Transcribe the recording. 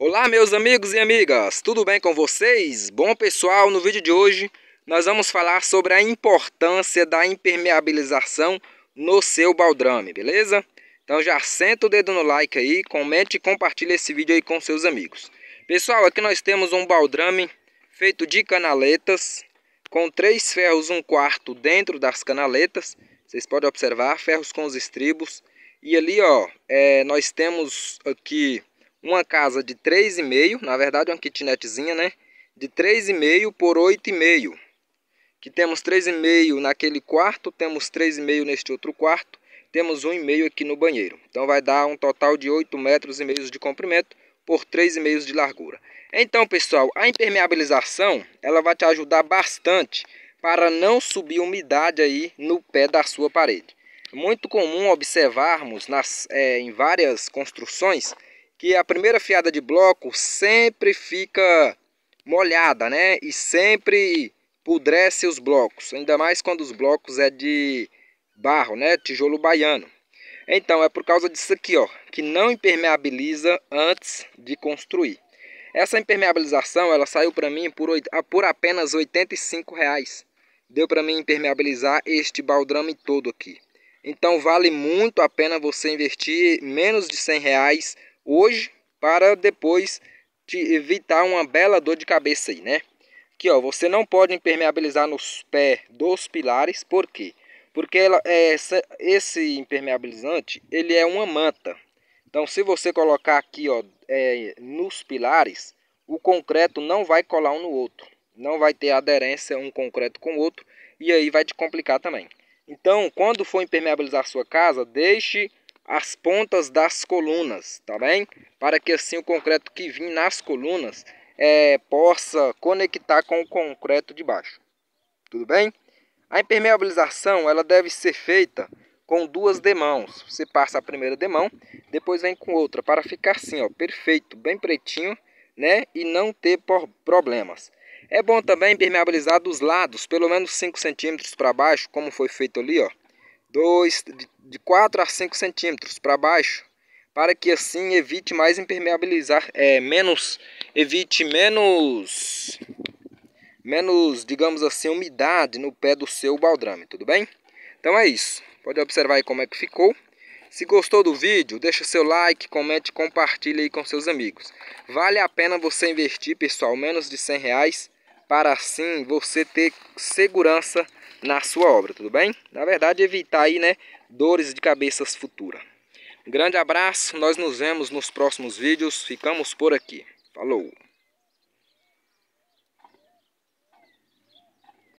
Olá meus amigos e amigas, tudo bem com vocês? Bom pessoal, no vídeo de hoje nós vamos falar sobre a importância da impermeabilização no seu baldrame, beleza? Então já senta o dedo no like aí, comente e compartilhe esse vídeo aí com seus amigos. Pessoal, aqui nós temos um baldrame feito de canaletas, com três ferros um quarto dentro das canaletas. Vocês podem observar, ferros com os estribos. E ali ó, é, nós temos aqui uma casa de 3,5, na verdade uma kitnetzinha, né? De 3,5 por 8,5. Que temos 3,5 naquele quarto, temos 3,5 neste outro quarto, temos 1,5 aqui no banheiro. Então vai dar um total de 8 metros e meio de comprimento por 3,5 de largura. Então, pessoal, a impermeabilização, ela vai te ajudar bastante para não subir umidade aí no pé da sua parede. Muito comum observarmos nas, é, em várias construções que a primeira fiada de bloco sempre fica molhada, né? E sempre pudrece os blocos, ainda mais quando os blocos é de barro, né? Tijolo baiano. Então é por causa disso aqui, ó, que não impermeabiliza antes de construir. Essa impermeabilização, ela saiu para mim por, ah, por apenas R$ 85,00. Reais. Deu para mim impermeabilizar este baldrame todo aqui. Então vale muito a pena você investir menos de R$ reais hoje para depois te evitar uma bela dor de cabeça aí, né? Aqui, ó, você não pode impermeabilizar nos pés dos pilares, por quê? Porque ela, é, essa, esse impermeabilizante, ele é uma manta. Então, se você colocar aqui, ó, é, nos pilares, o concreto não vai colar um no outro. Não vai ter aderência um concreto com o outro e aí vai te complicar também. Então, quando for impermeabilizar sua casa, deixe as pontas das colunas, tá bem? Para que assim o concreto que vem nas colunas é, possa conectar com o concreto de baixo. Tudo bem? A impermeabilização ela deve ser feita com duas demãos. Você passa a primeira demão, depois vem com outra para ficar assim, ó, perfeito, bem pretinho, né? E não ter problemas. É bom também impermeabilizar dos lados, pelo menos 5 centímetros para baixo, como foi feito ali, ó dois, de 4 a 5 centímetros para baixo, para que assim evite mais impermeabilizar, é, menos, evite menos, menos, digamos assim, umidade no pé do seu baldrame, tudo bem? Então é isso, pode observar aí como é que ficou. Se gostou do vídeo, deixa seu like, comente, compartilhe aí com seus amigos. Vale a pena você investir, pessoal, menos de 100 reais, para assim você ter segurança na sua obra, tudo bem? Na verdade, evitar aí, né, dores de cabeças futuras. Um grande abraço, nós nos vemos nos próximos vídeos, ficamos por aqui. Falou!